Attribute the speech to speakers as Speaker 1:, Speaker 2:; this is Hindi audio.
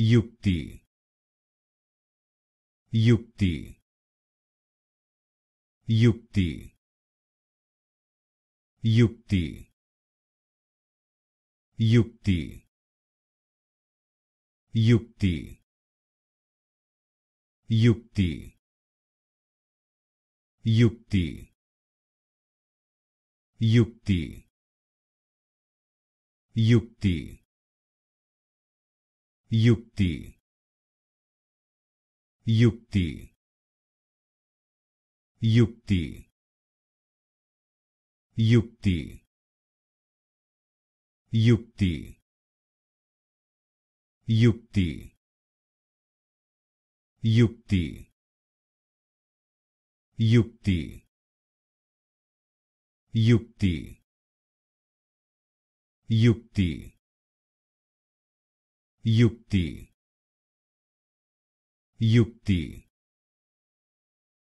Speaker 1: युक्ति युक्ति युक्ति युक्ति युक्ति युक्ति युक्ति युक्ति युक्ति युक्ति युक्ति युक्ति युक्ति युक्ति युक्ति युक्ति युक्ति युक्ति युक्ति युक्ति युक्ति युक्ति